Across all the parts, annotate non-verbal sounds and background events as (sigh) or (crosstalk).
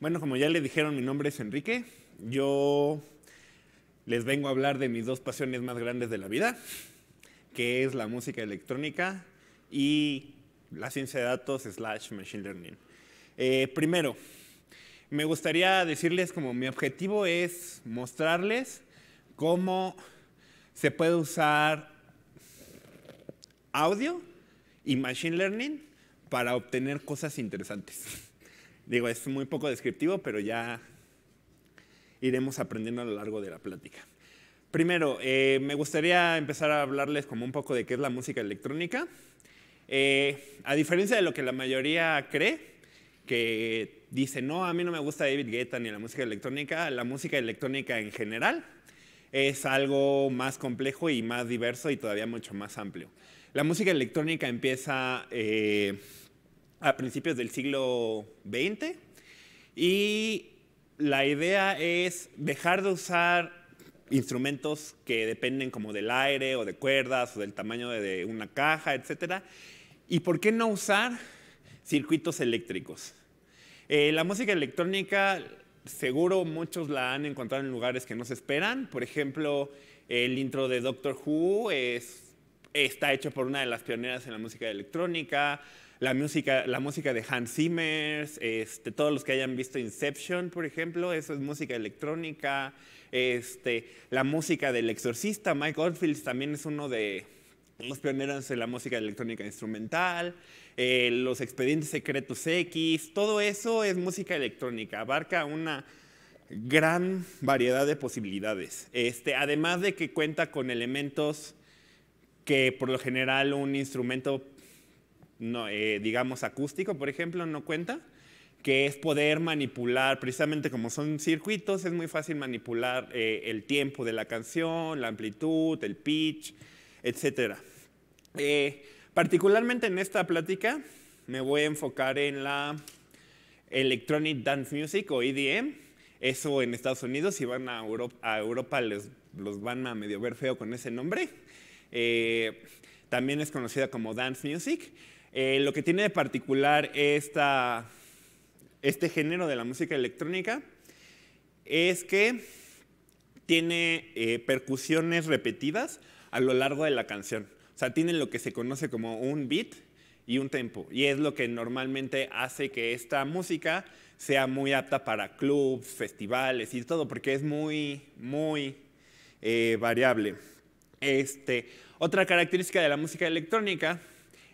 Bueno, como ya le dijeron, mi nombre es Enrique. Yo les vengo a hablar de mis dos pasiones más grandes de la vida, que es la música electrónica y la ciencia de datos slash machine learning. Eh, primero, me gustaría decirles como mi objetivo es mostrarles cómo se puede usar audio y machine learning para obtener cosas interesantes. Digo, es muy poco descriptivo, pero ya iremos aprendiendo a lo largo de la plática. Primero, eh, me gustaría empezar a hablarles como un poco de qué es la música electrónica. Eh, a diferencia de lo que la mayoría cree, que dice, no, a mí no me gusta David Guetta ni la música electrónica, la música electrónica en general es algo más complejo y más diverso y todavía mucho más amplio. La música electrónica empieza eh, a principios del siglo XX y la idea es dejar de usar instrumentos que dependen como del aire o de cuerdas o del tamaño de una caja, etcétera. ¿Y por qué no usar circuitos eléctricos? Eh, la música electrónica seguro muchos la han encontrado en lugares que no se esperan. Por ejemplo, el intro de Doctor Who es, está hecho por una de las pioneras en la música electrónica la música, la música de Hans Zimmer, este, todos los que hayan visto Inception, por ejemplo, eso es música electrónica, este, la música del exorcista, Mike Oldfield también es uno de los pioneros en la música electrónica instrumental, eh, los expedientes secretos X, todo eso es música electrónica, abarca una gran variedad de posibilidades. Este, además de que cuenta con elementos que por lo general un instrumento eh, digamos, acústico, por ejemplo, no cuenta, que es poder manipular, precisamente como son circuitos, es muy fácil manipular eh, el tiempo de la canción, la amplitud, el pitch, etc. Eh, particularmente en esta plática me voy a enfocar en la Electronic Dance Music o EDM, eso en Estados Unidos, si van a Europa, les, los van a medio ver feo con ese nombre. también es conocida como Dance Music. Eh, lo que tiene de particular este género de la música electrónica es que tiene eh, percusiones repetidas a lo largo de la canción. O sea, tiene lo que se conoce como un beat y un tempo. Y es lo que normalmente hace que esta música sea muy apta para clubs, festivales y todo, porque es muy, muy eh, variable. Este, otra característica de la música electrónica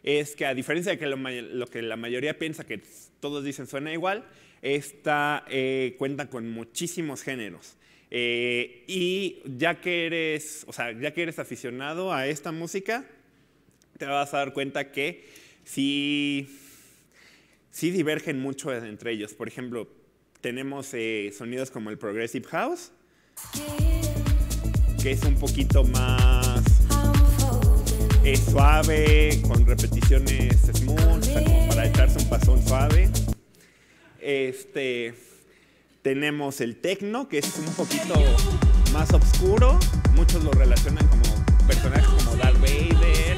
es que a diferencia de que lo, que la mayoría piensa que todos dicen suena igual, esta eh, cuenta con muchísimos géneros. Eh, y ya que eres, o sea, ya que eres aficionado a esta música, te vas a dar cuenta que sí, sí divergen mucho entre ellos. Por ejemplo, tenemos eh, sonidos como el Progressive House, que es un poquito más es eh, suave, con repeticiones smooth, para echarse un pasón suave. Este, tenemos el techno, que es un poquito más oscuro. Muchos lo relacionan como personajes como Darth Vader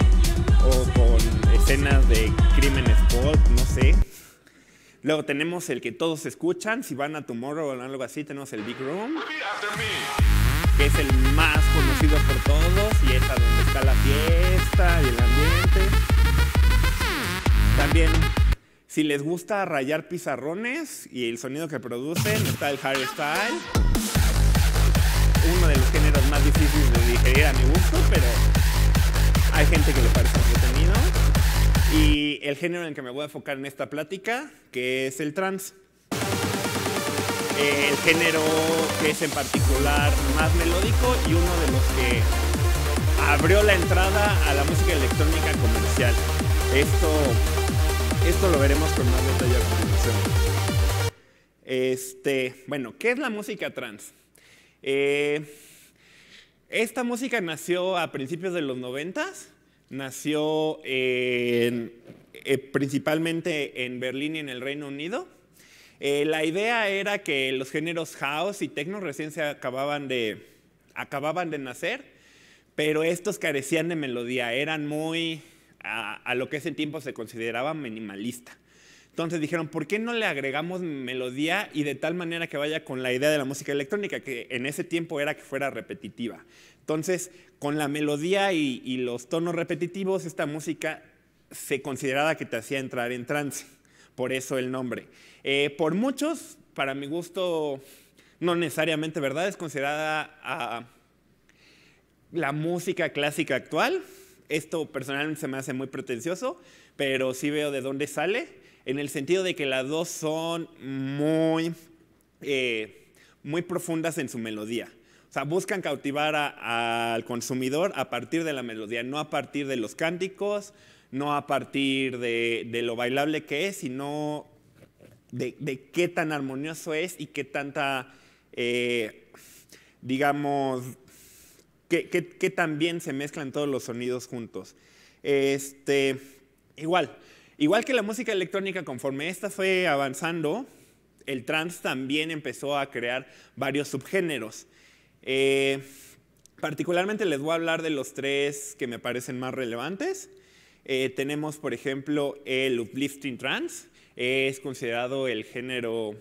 o con escenas de Crimen spot, no sé. Luego tenemos el que todos escuchan, si van a Tomorrow o algo así, tenemos el Big Room, que es el más conocido por todos si les gusta rayar pizarrones y el sonido que producen, está el style. Uno de los géneros más difíciles de digerir a mi gusto, pero hay gente que le parece entretenido. Y el género en el que me voy a enfocar en esta plática, que es el trance. El género que es en particular más melódico y uno de los que abrió la entrada a la música electrónica comercial. Esto esto lo veremos con más detalle a continuación. Este, bueno, ¿qué es la música trans? Eh, esta música nació a principios de los noventas, nació eh, principalmente en Berlín y en el Reino Unido. Eh, la idea era que los géneros house y techno recién se acababan de, acababan de nacer, pero estos carecían de melodía, eran muy a, lo que ese tiempo se consideraba minimalista. Entonces dijeron, ¿por qué no le agregamos melodía y de tal manera que vaya con la idea de la música electrónica, que en ese tiempo era que fuera repetitiva? Entonces, con la melodía y, los tonos repetitivos, esta música se consideraba que te hacía entrar en trance. Por eso el nombre. Eh, por muchos, para mi gusto, no necesariamente verdad, es considerada ah, la música clásica actual esto personalmente se me hace muy pretencioso, pero sí veo de dónde sale, en el sentido de que las dos son muy, eh, muy profundas en su melodía. O sea, buscan cautivar al consumidor a partir de la melodía, no a partir de los cánticos, no a partir de, lo bailable que es, sino de, qué tan armonioso es y qué tanta, eh, digamos, que, también se mezclan todos los sonidos juntos. Este, igual, igual que la música electrónica, conforme esta fue avanzando, el trance también empezó a crear varios subgéneros. Eh, particularmente les voy a hablar de los tres que me parecen más relevantes. Eh, tenemos, por ejemplo, el uplifting trance, es considerado el género,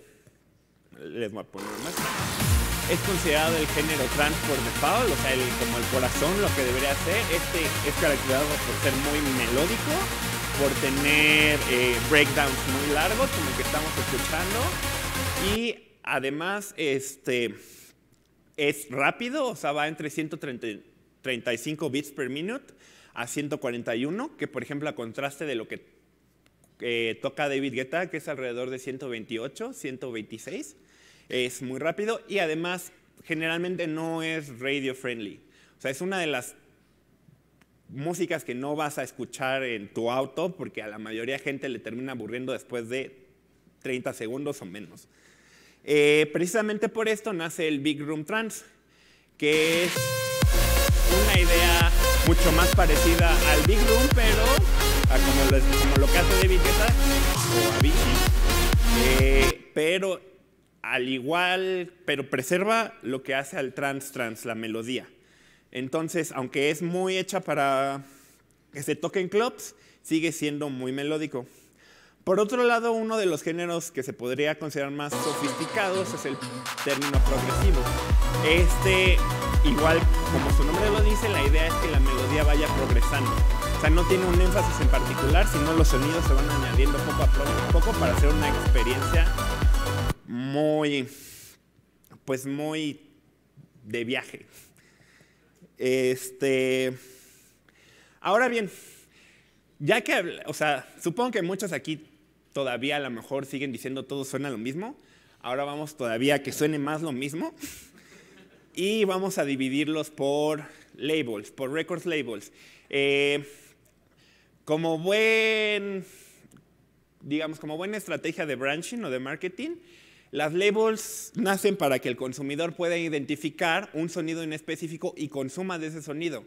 les voy a poner más es considerado el género trans por default, o sea, como el corazón, lo que debería ser. Este es caracterizado por ser muy melódico, por tener eh, breakdowns muy largos, como el que estamos escuchando, y además este, es rápido, o sea, va entre 135 bits per minute a 141, que por ejemplo a contraste de lo que eh, toca David Guetta, que es alrededor de 128, 126. Es muy rápido y además generalmente no es radio friendly. O sea, es una de las músicas que no vas a escuchar en tu auto porque a la mayoría de gente le termina aburriendo después de 30 segundos o menos. Eh, precisamente por esto nace el Big Room Trans, que es una idea mucho más parecida al Big Room, pero a como, lo, que hace David o eh, pero al igual, pero preserva lo que hace al trans trans, la melodía. Entonces, aunque es muy hecha para que se toquen clubs, sigue siendo muy melódico. Por otro lado, uno de los géneros que se podría considerar más sofisticados es el término progresivo. Este, igual como su nombre lo dice, la idea es que la melodía vaya progresando. O sea, no tiene un énfasis en particular, sino los sonidos se van añadiendo poco a poco para hacer una experiencia muy, pues muy de viaje. Este, ahora bien, ya que, o sea, supongo que muchos aquí todavía a lo mejor siguen diciendo todo suena lo mismo, ahora vamos todavía a que suene más lo mismo (laughs) y vamos a dividirlos por labels, por records labels. Eh, como buen, digamos, como buena estrategia de branching o de marketing, las labels nacen para que el consumidor pueda identificar un sonido en específico y consuma de ese sonido.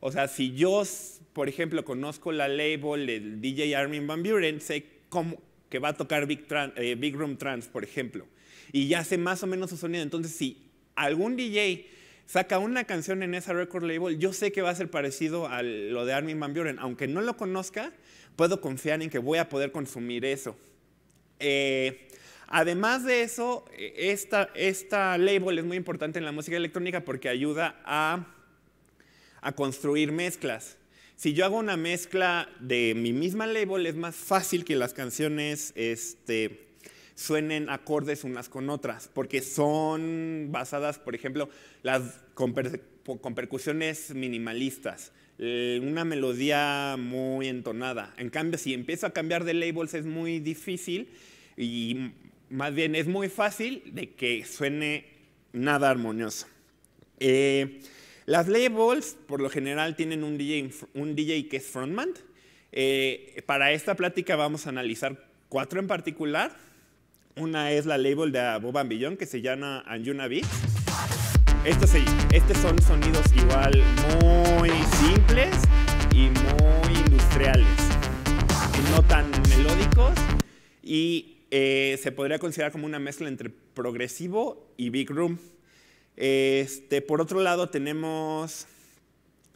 O sea, si yo, por ejemplo, conozco la label del DJ Armin Van Buren, sé cómo, que va a tocar eh, Big, Room Trans, por ejemplo, y ya sé más o menos su sonido. Entonces, si algún DJ saca una canción en esa record label, yo sé que va a ser parecido a lo de Armin Van Buren. Aunque no lo conozca, puedo confiar en que voy a poder consumir eso. Eh, Además de eso, e, esta, esta label es muy importante en la música electrónica porque ayuda a, a construir mezclas. Si yo hago una mezcla de mi misma label, es más fácil que las canciones este, suenen acordes unas con otras, porque son basadas, por ejemplo, las, con, con percusiones minimalistas eh, una melodía muy entonada. En cambio, si empiezo a cambiar de labels es muy difícil y más bien es muy fácil de que suene nada armonioso. Eh, las labels por lo general tienen un DJ, un DJ que es frontman. Eh, para esta plática vamos a analizar cuatro en particular. Una es la label de Bob Ambillón que se llama Anjuna Beats. Estos, estos son sonidos igual muy simples y muy industriales, no tan melódicos. Y eh, se podría considerar como una mezcla entre progresivo y big room. Este, por otro lado, tenemos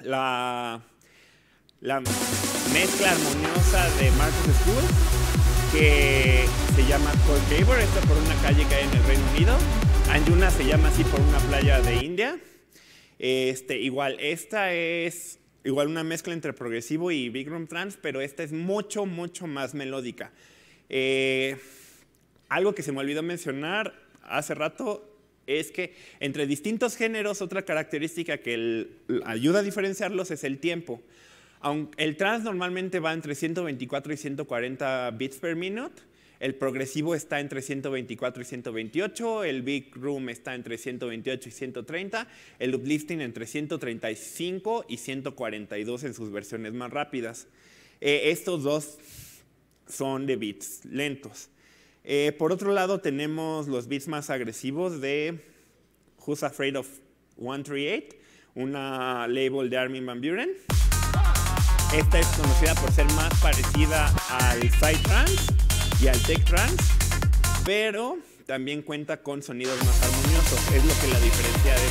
la, mezcla armoniosa de Marcus School, que se llama Cold Gabor, esta por una calle que hay en el Reino Unido. Anjuna se llama así por una playa de India. Este, igual, esta es igual una mezcla entre progresivo y Big Room trans, pero esta es mucho, mucho más melódica. Eh, algo que se me olvidó mencionar hace rato es que entre distintos géneros otra característica que ayuda a diferenciarlos es el tiempo. el trans normalmente va entre 124 y 140 bits per minute, el progresivo está entre 124 y 128, el Big Room está entre 128 y 130, el uplifting entre 135 y 142 en sus versiones más rápidas. Eh, estos dos son de bits lentos. Eh, por otro lado, tenemos los beats más agresivos de Who's Afraid of 138, una label de Armin Van Buren. Esta es conocida por ser más parecida al Trance y al Tech Trance, pero también cuenta con sonidos más armoniosos. Es lo que la diferencia de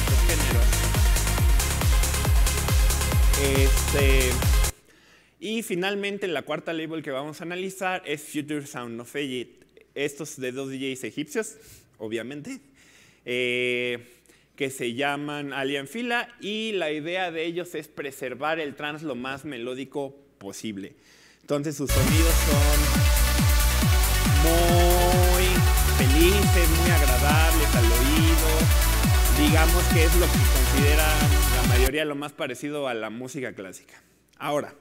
estos géneros. Este, y finalmente, la cuarta label que vamos a analizar es Future Sound of Egypt estos de dos DJs egipcios, obviamente, eh, que se llaman Alien Fila y la idea de ellos es preservar el trance lo más melódico posible. Entonces sus sonidos son muy felices, muy agradables al oído, digamos que es lo que considera la mayoría lo más parecido a la música clásica. Ahora,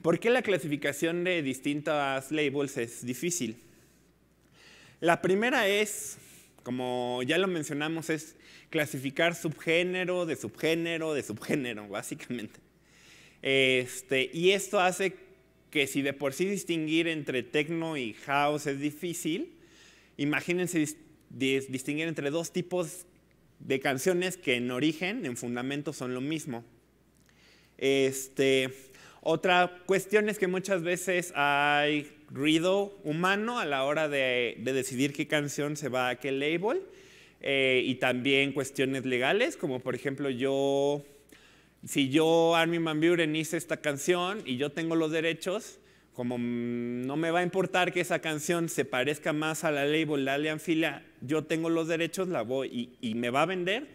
¿por qué la clasificación de distintas labels es difícil? La primera es, como ya lo mencionamos, es clasificar subgénero de subgénero de subgénero, básicamente. Este, y esto hace que si de por sí distinguir entre techno y house es difícil, imagínense distinguir entre dos tipos de canciones que en origen, en fundamento, son lo mismo. Este, otra cuestión es que muchas veces hay ruido humano a la hora de, de decidir qué canción se va a qué label. Eh, y también cuestiones legales, como por ejemplo yo, si yo Armin Van Buren hice esta canción y yo tengo los derechos, como no me va a importar que esa canción se parezca más a la label lean fila yo tengo los derechos, la voy y, y, me va a vender,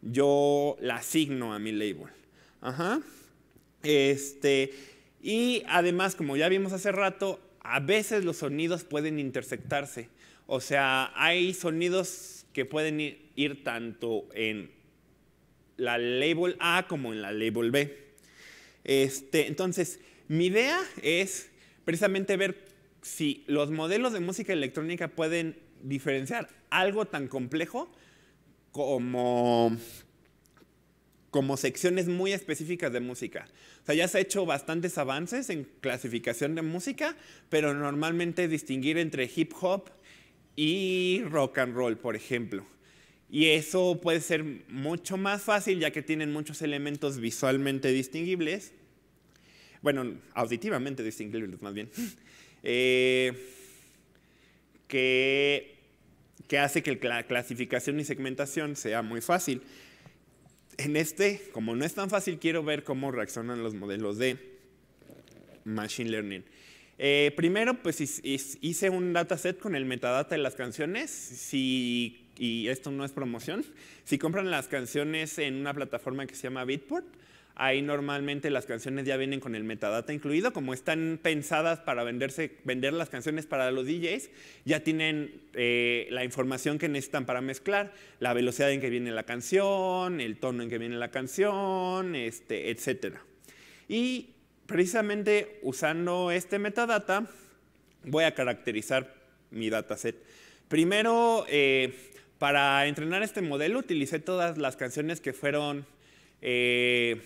yo la asigno a mi label. Ajá. Este, y además, como ya vimos hace rato, a veces los sonidos pueden intersectarse. O sea, hay sonidos que pueden ir, tanto en la label A como en la label B. Este, entonces, mi idea es precisamente ver si los modelos de música electrónica pueden diferenciar algo tan complejo como como secciones muy específicas de música. O sea, ya se ha hecho bastantes avances en clasificación de música, pero normalmente distinguir entre hip hop y rock and roll, por ejemplo. Y eso puede ser mucho más fácil ya que tienen muchos elementos visualmente distinguibles, bueno, auditivamente distinguibles más bien, (laughs) eh, que hace que la clasificación y segmentación sea muy fácil en este, como no es tan fácil, quiero ver cómo reaccionan los modelos de Machine Learning. Eh, primero, pues hice un dataset con el metadata de las canciones. Si, y esto no es promoción, si compran las canciones en una plataforma que se llama Beatport, Ahí normalmente las canciones ya vienen con el metadata incluido, como están pensadas para venderse, vender las canciones para los DJs, ya tienen eh, la información que necesitan para mezclar, la velocidad en que viene la canción, el tono en que viene la canción, este, etc. Y precisamente usando este metadata voy a caracterizar mi dataset. Primero, eh, para entrenar este modelo utilicé todas las canciones que fueron eh,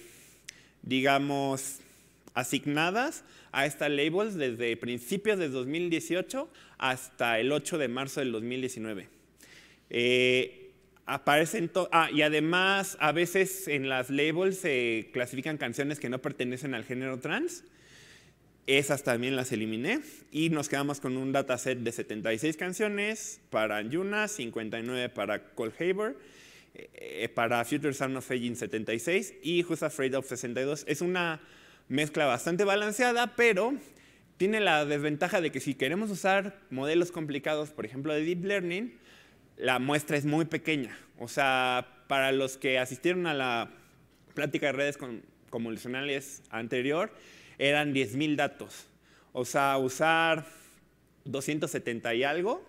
digamos, asignadas a estas labels desde principios de 2018 hasta el 8 de marzo del 2019. Eh, aparecen ah, y además a veces en las labels se clasifican canciones que no pertenecen al género trans. Esas también las eliminé y nos quedamos con un dataset de 76 canciones para Yuna, 59 para Cole Haber eh, eh, para futures Sound of Aging 76 y Who's Afraid of 62. Es una mezcla bastante balanceada, pero tiene la desventaja de que si queremos usar modelos complicados, por ejemplo, de Deep Learning, la muestra es muy pequeña. O sea, para los que asistieron a la plática de redes convolucionales anterior, eran 10.000 datos. O sea, usar 270 y algo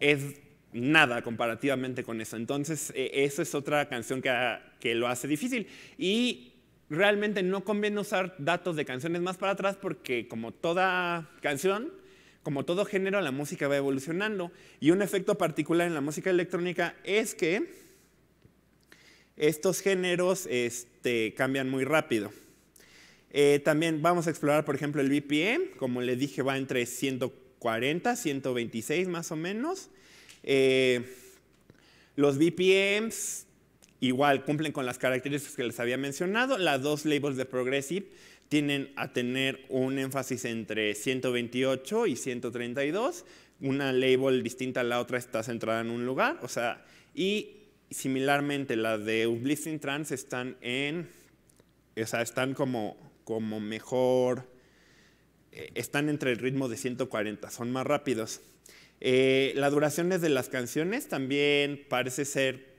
es nada comparativamente con eso. Entonces, e, eso es otra canción que, lo hace difícil. Y realmente no conviene usar datos de canciones más para atrás porque como toda canción, como todo género, la música va evolucionando. Y un efecto particular en la música electrónica es que estos géneros este, cambian muy rápido. Eh, también vamos a explorar, por ejemplo, el BPM. Como les dije, va entre 140, 126 más o menos. Eh, los BPMs igual cumplen con las características que les había mencionado. Las dos labels de Progressive tienen a tener un énfasis entre 128 y 132. Una label distinta a la otra está centrada en un lugar. O sea, y similarmente las de uplifting Trans están en, o sea, están como, como mejor, eh, están entre el ritmo de 140, son más rápidos. Eh, las duraciones de las canciones también parece ser,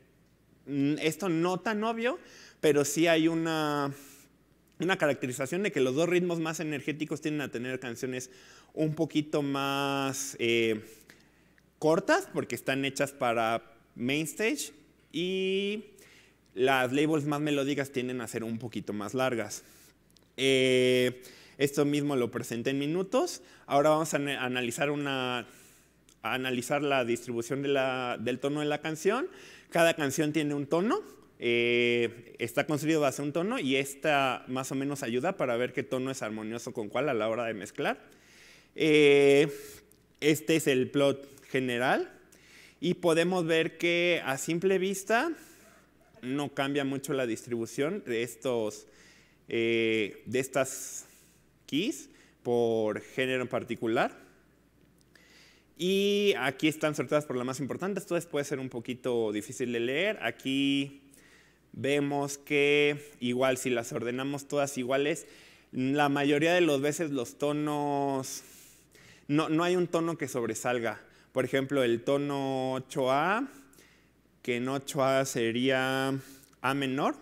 mm, esto no tan obvio, pero sí hay una, una caracterización de que los dos ritmos más energéticos tienden a tener canciones un poquito más eh, cortas, porque están hechas para main stage, y las labels más melódicas tienden a ser un poquito más largas. Eh, esto mismo lo presenté en minutos. Ahora vamos a analizar una a analizar la distribución del tono de la canción. Cada canción tiene un tono, eh, está construido base a un tono y esta más o menos ayuda para ver qué tono es armonioso con cuál a la hora de mezclar. Eh, este es el plot general y podemos ver que a simple vista no cambia mucho la distribución de, estos, eh, de estas keys por género en particular. Y aquí están sorteadas por la más importantes, entonces puede ser un poquito difícil de leer. Aquí vemos que igual si las ordenamos todas iguales, la mayoría de las veces los tonos, no, no hay un tono que sobresalga. Por ejemplo, el tono 8A, que en 8A sería A menor,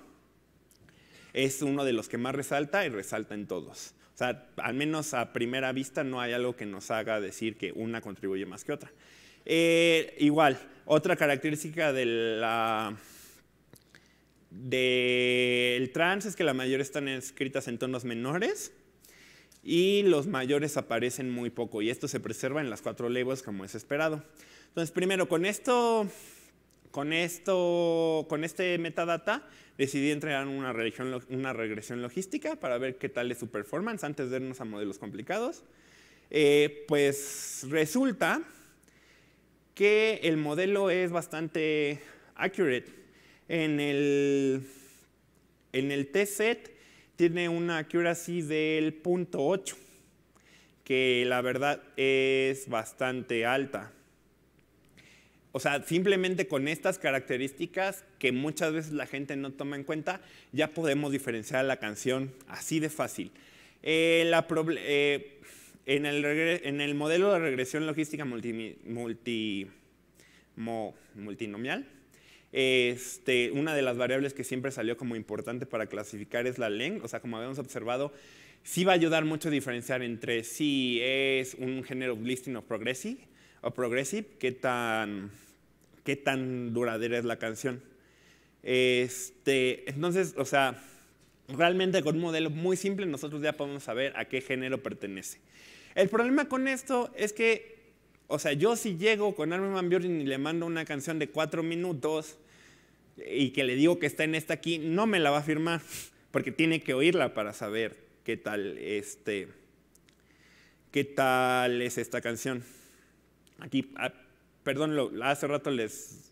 es uno de los que más resalta y resalta en todos sea, al menos a primera vista no hay algo que nos haga decir que una contribuye más que otra. Eh, igual, otra característica de la, del trans es que la mayoría están escritas en tonos menores y los mayores aparecen muy poco y esto se preserva en las cuatro labels como es esperado. Entonces, primero, con esto, con esto, con este metadata, decidí entregar una, regresión logística para ver qué tal es su performance antes de irnos a modelos complicados. Eh, pues resulta que el modelo es bastante accurate. En el, en test set tiene una accuracy del punto que la verdad es bastante alta. O sea, simplemente con estas características que muchas veces la gente no toma en cuenta, ya podemos diferenciar la canción así de fácil. Eh, eh, en, el modelo de regresión logística multi multinomial, este, una de las variables que siempre salió como importante para clasificar es la length, o sea, como habíamos observado, sí va a ayudar mucho a diferenciar entre si es un género listing o progressive o progressive, qué tan, qué tan duradera es la canción. Este, entonces, o sea, realmente con un modelo muy simple nosotros ya podemos saber a qué género pertenece. El problema con esto es que, o sea, yo si llego con Armin Van Buren y le mando una canción de cuatro minutos y que le digo que está en esta aquí, no me la va a firmar, porque tiene que oírla para saber qué tal, este, qué tal es esta canción. Aquí, ah, perdón, hace rato les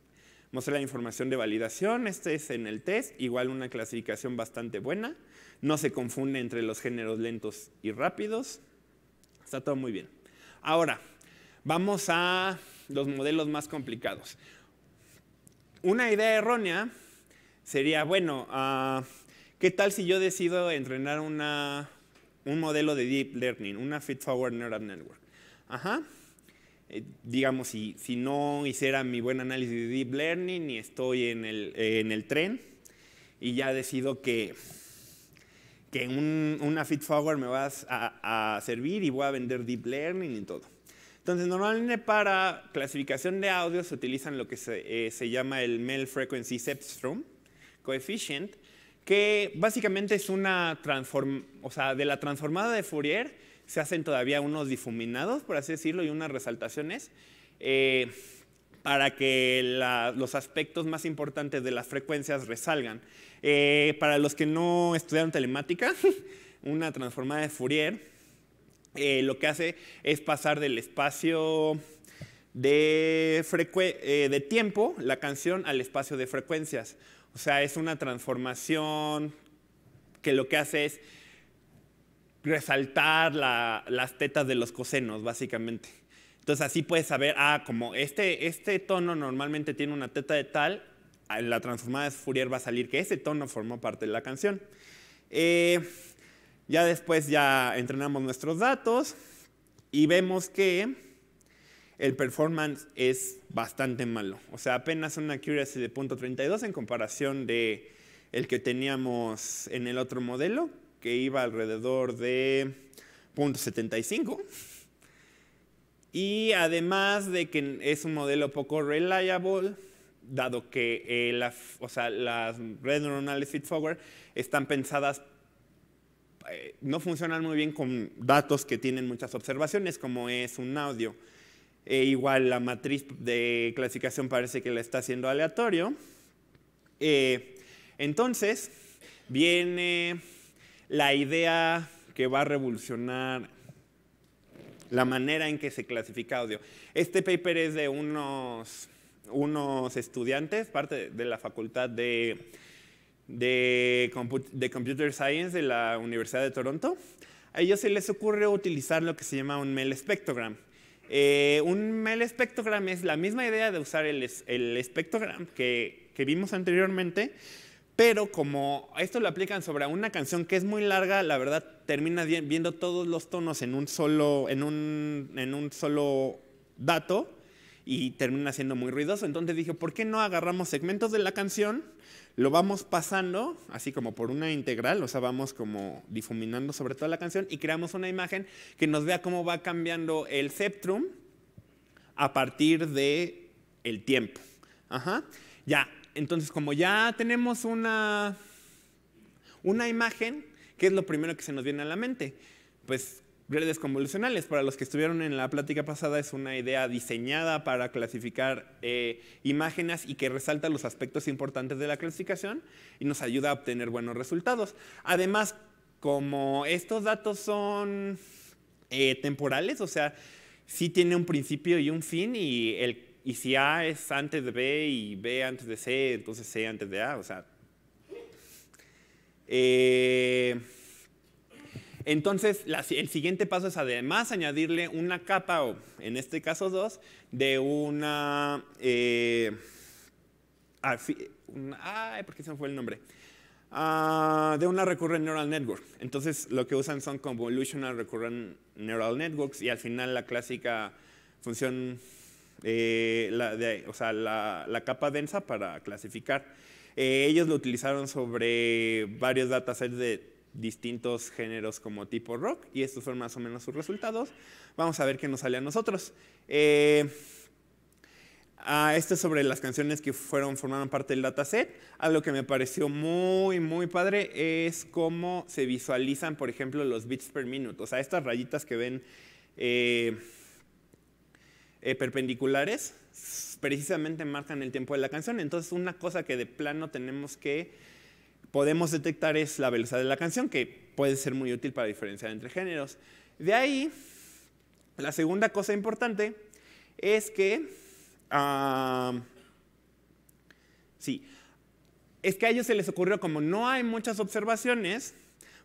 mostré la información de validación, este es en el test, igual una clasificación bastante buena, no se confunde entre los géneros lentos y rápidos, está todo muy bien. Ahora, vamos a los modelos más complicados. Una idea errónea sería, bueno, ah, ¿qué tal si yo decido entrenar un modelo de Deep Learning, una fit Forward Neural Network? Ajá, eh, digamos, si, si, no hiciera mi buen análisis de deep learning y estoy en el, eh, en el tren y ya decido que, que un, una feed forward me va a, servir y voy a vender deep learning y todo. Entonces, normalmente para clasificación de audio se utilizan lo que se, eh, se llama el Mel Frequency Sepstrom Coefficient, que básicamente es una transform, o sea, de la transformada de Fourier se hacen todavía unos difuminados, por así decirlo, y unas resaltaciones, eh, para que los aspectos más importantes de las frecuencias resalgan. Eh, para los que no estudiaron telemática, (laughs) una transformada de Fourier eh, lo que hace es pasar del espacio de, de tiempo, la canción, al espacio de frecuencias. O sea, es una transformación que lo que hace es resaltar las tetas de los cosenos, básicamente. Entonces así puedes saber, ah, como este, este tono normalmente tiene una teta de tal, en la transformada de Fourier va a salir que ese tono formó parte de la canción. Eh, ya después ya entrenamos nuestros datos y vemos que el performance es bastante malo. O sea, apenas una accuracy de 0.32 en comparación de el que teníamos en el otro modelo, que iba alrededor de 0.75. Y además de que es un modelo poco reliable, dado que eh, las redes neuronales feed forward están pensadas, eh, no funcionan muy bien con datos que tienen muchas observaciones, como es un audio. E igual la matriz de clasificación parece que la está haciendo aleatorio. Eh, entonces, viene la idea que va a revolucionar la manera en que se clasifica audio. Este paper es de unos, unos estudiantes, parte de la facultad de, de, Computer Science de la Universidad de Toronto. A ellos se les ocurre utilizar lo que se llama un MEL spectrogram. Eh, un MEL spectrogram es la misma idea de usar el, el espectrogram que, que vimos anteriormente, pero como esto lo aplican sobre una canción que es muy larga, la verdad termina viendo todos los tonos en un solo, en un, en un solo dato y termina siendo muy ruidoso. Entonces dije, ¿por qué no agarramos segmentos de la canción? Lo vamos pasando, así como por una integral, o sea, vamos como difuminando sobre toda la canción y creamos una imagen que nos vea cómo va cambiando el septrum a partir de el tiempo. Ajá. Ya, entonces, como ya tenemos una, una imagen, ¿qué es lo primero que se nos viene a la mente? Pues redes convolucionales, para los que estuvieron en la plática pasada, es una idea diseñada para clasificar eh, imágenes y que resalta los aspectos importantes de la clasificación y nos ayuda a obtener buenos resultados. Además, como estos datos son eh, temporales, o sea, sí tiene un principio y un fin y el y si A es antes de B y B antes de C, entonces C antes de A, o sea. Eh, entonces, el siguiente paso es además añadirle una capa, o en este caso dos, de una... Eh, ah, ay, ¿por qué se me fue el nombre? Ah, de una recurrent neural network. Entonces, lo que usan son convolutional recurrent neural networks y al final la clásica función eh, la, o sea, la, la, capa densa para clasificar. Eh, ellos lo utilizaron sobre varios datasets de distintos géneros como tipo rock y estos son más o menos sus resultados. Vamos a ver qué nos sale a nosotros. Eh, Ah, este es sobre las canciones que fueron, formaron parte del dataset. Algo que me pareció muy, muy padre es cómo se visualizan, por ejemplo, los beats per minute. O sea, estas rayitas que ven eh, eh, perpendiculares precisamente marcan el tiempo de la canción. Entonces, una cosa que de plano tenemos que podemos detectar es la velocidad de la canción, que puede ser muy útil para diferenciar entre géneros. De ahí, la segunda cosa importante es que, ah, sí, es que a ellos se les ocurrió como no hay muchas observaciones,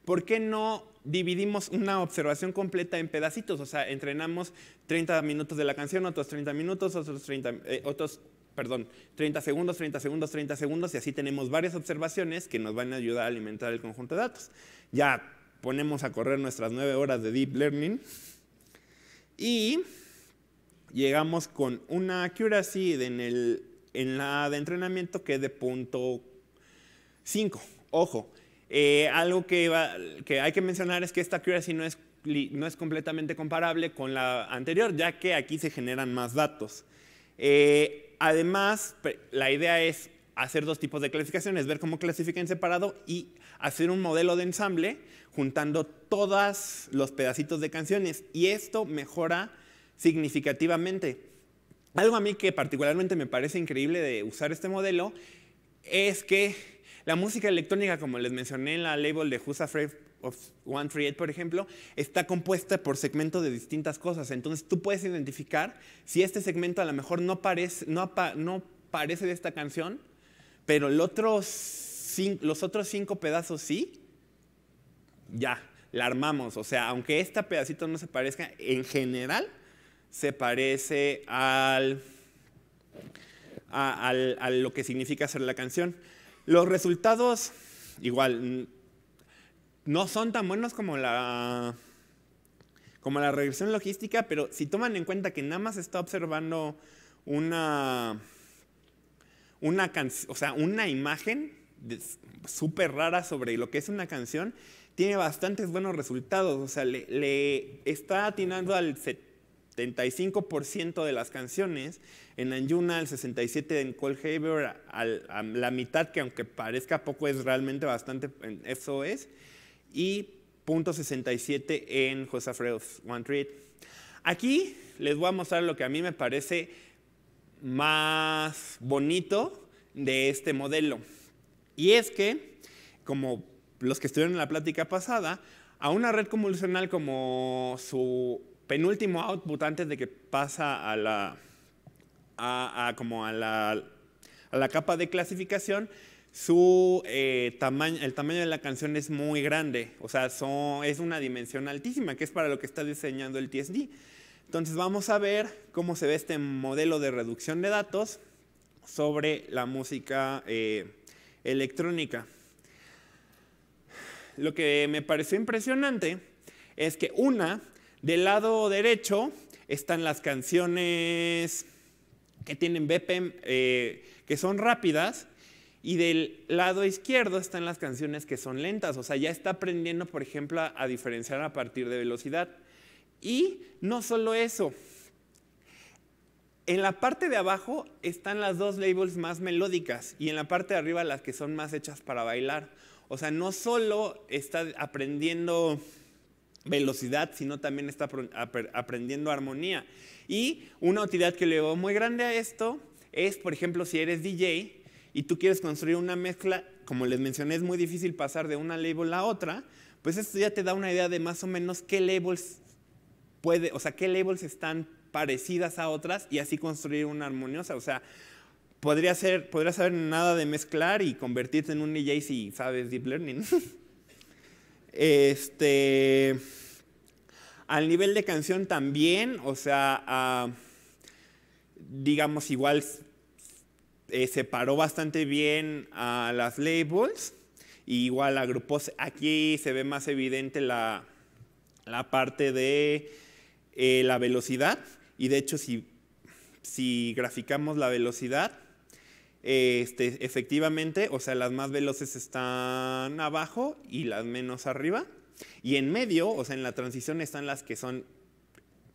¿por qué no dividimos una observación completa en pedacitos, o sea, entrenamos 30 minutos de la canción, otros 30 minutos, otros 30, eh, otros, perdón, 30 segundos, 30 segundos, 30 segundos, y así tenemos varias observaciones que nos van a ayudar a alimentar el conjunto de datos. Ya ponemos a correr nuestras 9 horas de Deep Learning y llegamos con una accuracy en, en la de entrenamiento que es de punto 5. Ojo, eh, algo que, hay que mencionar es que esta accuracy no es, no es completamente comparable con la anterior, ya que aquí se generan más datos. Eh, además, la idea es hacer dos tipos de clasificaciones, ver cómo clasifican separado y hacer un modelo de ensamble juntando todos los pedacitos de canciones. Y esto mejora significativamente. Algo a mí que particularmente me parece increíble de usar este modelo es que la música electrónica, como les mencioné en la label de Who's Afraid of 138, por ejemplo, está compuesta por segmentos de distintas cosas. Entonces tú puedes identificar si este segmento a lo mejor no parece, no, parece de esta canción, pero los otros cinco pedazos sí, ya, la armamos. O sea, aunque este pedacito no se parezca, en general se parece al, a, al, a lo que significa hacer la canción. Los resultados, igual, no son tan buenos como la, como la regresión logística, pero si toman en cuenta que nada más está observando una, una, o sea, una imagen súper rara sobre lo que es una canción, tiene bastantes buenos resultados. O sea, le, está atinando al set. 75% de las canciones, en Anjuna el 67% en Colhaber, la mitad que aunque parezca poco es realmente bastante eso es, y .67 en José Reus, One Treat. Aquí les voy a mostrar lo que a mí me parece más bonito de este modelo. Y es que, como los que estuvieron en la plática pasada, a una red convolucional como su penúltimo output antes de que pasa a la, a, como a la, capa de clasificación, su eh, tamaño, el tamaño de la canción es muy grande, o sea, son, es una dimensión altísima, que es para lo que está diseñando el TSD. Entonces vamos a ver cómo se ve este modelo de reducción de datos sobre la música eh, electrónica. Lo que me pareció impresionante es que una, del lado derecho están las canciones que tienen BPM, eh, que son rápidas, y del lado izquierdo están las canciones que son lentas. O sea, ya está aprendiendo, por ejemplo, a, a diferenciar a partir de velocidad. Y no solo eso, en la parte de abajo están las dos labels más melódicas y en la parte de arriba las que son más hechas para bailar. O sea, no solo está aprendiendo velocidad, sino también está aprendiendo armonía. Y una utilidad que le veo muy grande a esto es, por ejemplo, si eres DJ y tú quieres construir una mezcla, como les mencioné, es muy difícil pasar de una label a otra, pues esto ya te da una idea de más o menos qué labels puede, o sea, qué labels están parecidas a otras y así construir una armoniosa, o sea, podría ser, podría saber nada de mezclar y convertirte en un DJ si sabes deep learning. (laughs) Este, al nivel de canción también, o sea, digamos igual eh, separó bastante bien a las labels, igual agrupó, aquí se ve más evidente la, parte de eh, la velocidad, y de hecho si graficamos la velocidad, este, efectivamente, o sea, las más veloces están abajo y las menos arriba. Y en medio, o sea, en la transición están las que son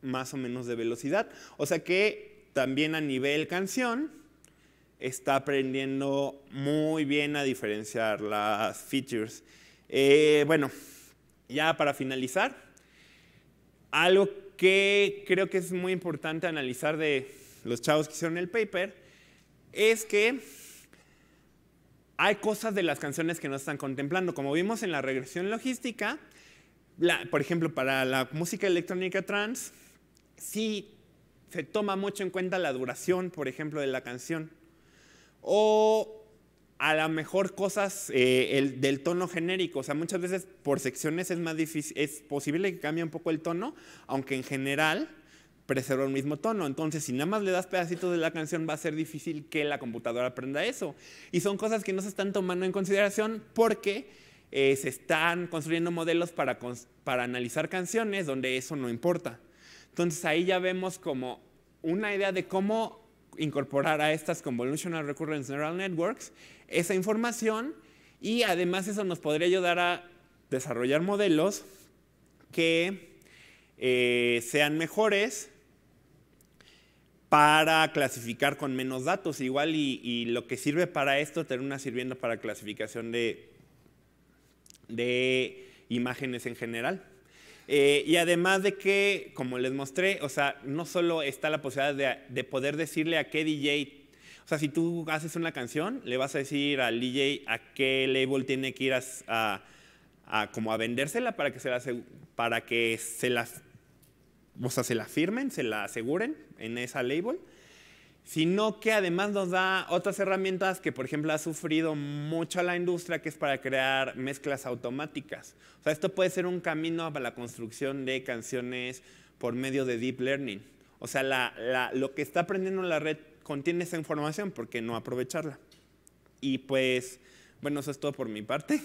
más o menos de velocidad. O sea que también a nivel canción está aprendiendo muy bien a diferenciar las features. Eh, bueno, ya para finalizar, algo que creo que es muy importante analizar de los chavos que hicieron el paper es que hay cosas de las canciones que no están contemplando. Como vimos en la regresión logística, por ejemplo, para la música electrónica trans, sí se toma mucho en cuenta la duración, por ejemplo, de la canción. O a lo mejor cosas eh, del tono genérico. O sea, muchas veces por secciones es más difícil, es posible que cambie un poco el tono, aunque en general preserva el mismo tono. Entonces, si nada más le das pedacitos de la canción, va a ser difícil que la computadora aprenda eso. Y son cosas que no se están tomando en consideración porque eh, se están construyendo modelos para, analizar canciones donde eso no importa. Entonces, ahí ya vemos como una idea de cómo incorporar a estas Convolutional Recurrence Neural Networks esa información y además eso nos podría ayudar a desarrollar modelos que eh, sean mejores para clasificar con menos datos. Igual y, lo que sirve para esto, termina sirviendo para clasificación de, de imágenes en general. Eh, y además de que, como les mostré, o sea, no solo está la posibilidad de, poder decirle a qué DJ, o sea, si tú haces una canción, le vas a decir al DJ a qué label tiene que ir a, como a vendérsela para que se para que se la o sea, se la firmen, se la aseguren en esa label, sino que además nos da otras herramientas que, por ejemplo, ha sufrido mucho la industria, que es para crear mezclas automáticas. O sea, esto puede ser un camino para la construcción de canciones por medio de deep learning. O sea, lo que está aprendiendo la red contiene esa información, ¿por qué no aprovecharla? Y pues, bueno, eso es todo por mi parte.